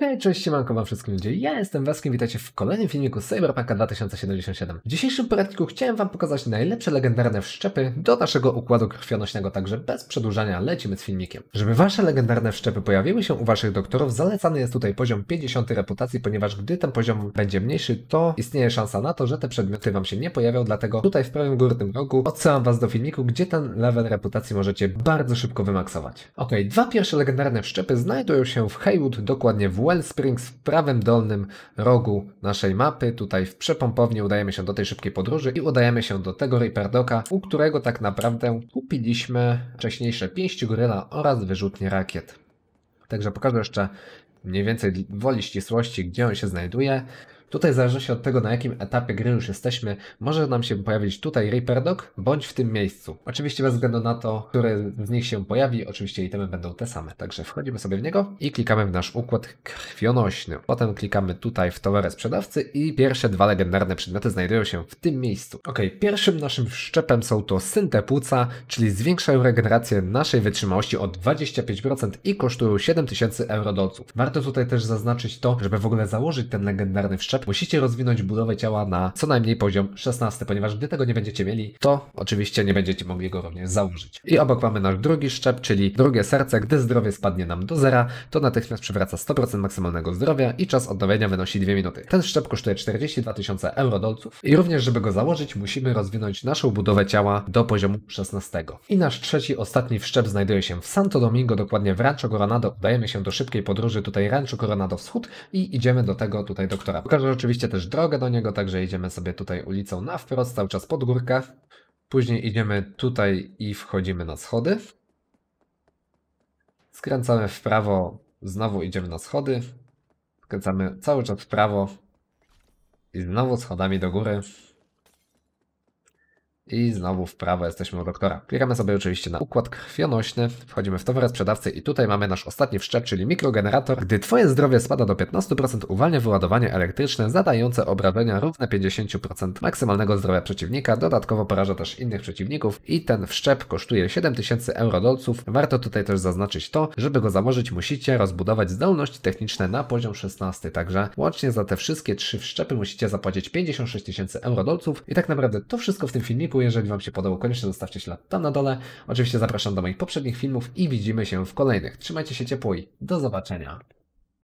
Hej, cześć, siemanko wam wszystkim ludzie. Ja jestem Waskiem, witajcie w kolejnym filmiku z 2077. W dzisiejszym poradniku chciałem wam pokazać najlepsze legendarne wszczepy do naszego układu krwionośnego, także bez przedłużania lecimy z filmikiem. Żeby wasze legendarne wszczepy pojawiły się u waszych doktorów, zalecany jest tutaj poziom 50 reputacji, ponieważ gdy ten poziom będzie mniejszy, to istnieje szansa na to, że te przedmioty wam się nie pojawią, dlatego tutaj w prawym górnym rogu odsyłam was do filmiku, gdzie ten level reputacji możecie bardzo szybko wymaksować. Ok, dwa pierwsze legendarne wszczepy znajdują się w Haywood, dokładnie w Wellsprings w prawym dolnym rogu naszej mapy. Tutaj w przepompowni udajemy się do tej szybkiej podróży i udajemy się do tego Reaperdoka, u którego tak naprawdę kupiliśmy wcześniejsze pięści goryla oraz wyrzutnie rakiet. Także pokażę jeszcze mniej więcej woli ścisłości, gdzie on się znajduje. Tutaj w zależności od tego, na jakim etapie gry już jesteśmy, może nam się pojawić tutaj Reaper Dog, bądź w tym miejscu. Oczywiście bez względu na to, który z nich się pojawi, oczywiście itemy będą te same. Także wchodzimy sobie w niego i klikamy w nasz układ krwionośny. Potem klikamy tutaj w towary sprzedawcy i pierwsze dwa legendarne przedmioty znajdują się w tym miejscu. Ok, pierwszym naszym wszczepem są to synte płuca, czyli zwiększają regenerację naszej wytrzymałości o 25% i kosztują 7000 euro dolców. Warto tutaj też zaznaczyć to, żeby w ogóle założyć ten legendarny wszczep, potrzeb, musicie rozwinąć budowę ciała na co najmniej poziom 16, ponieważ gdy tego nie będziecie mieli, to oczywiście nie będziecie mogli go również założyć. I obok mamy nasz drugi szczep, czyli drugie serce. Gdy zdrowie spadnie nam do zera, to natychmiast przywraca 100% maksymalnego zdrowia i czas odnowienia wynosi 2 minuty. Ten szczep kosztuje 42 tysiące euro dolców i również, żeby go założyć, musimy rozwinąć naszą budowę ciała do poziomu 16. I nasz trzeci, ostatni szczep znajduje się w Santo Domingo, dokładnie w Rancho Coronado. Udajemy się do szybkiej podróży tutaj Rancho Coronado Wschód i idziemy do tego tutaj doktora. Pokażę Mamy oczywiście też drogę do niego, także idziemy sobie tutaj ulicą na wprost, cały czas pod górkę. Później idziemy tutaj i wchodzimy na schody. Skręcamy w prawo, znowu idziemy na schody. Skręcamy cały czas w prawo i znowu schodami do góry. I znowu w prawo jesteśmy u doktora. Klikamy sobie oczywiście na układ krwionośny, wchodzimy w towar sprzedawcy i tutaj mamy nasz ostatni wszczep, czyli mikrogenerator. Gdy Twoje zdrowie spada do 15%, uwalnia wyładowanie elektryczne zadające obrażenia równe 50% maksymalnego zdrowia przeciwnika. Dodatkowo poraża też innych przeciwników i ten wszczep kosztuje 7000 euro dolców. Warto tutaj też zaznaczyć to, żeby go zamorzyć musicie rozbudować zdolności techniczne na poziom 16, także łącznie za te wszystkie trzy wszczepy musicie zapłacić 56 tysięcy euro dolców i tak naprawdę to wszystko w tym filmiku odcinku. Jeżeli Wam się podobało koniecznie zostawcie ślad tam na dole. Oczywiście zapraszam do moich poprzednich filmów i widzimy się w kolejnych. Trzymajcie się ciepło i do zobaczenia.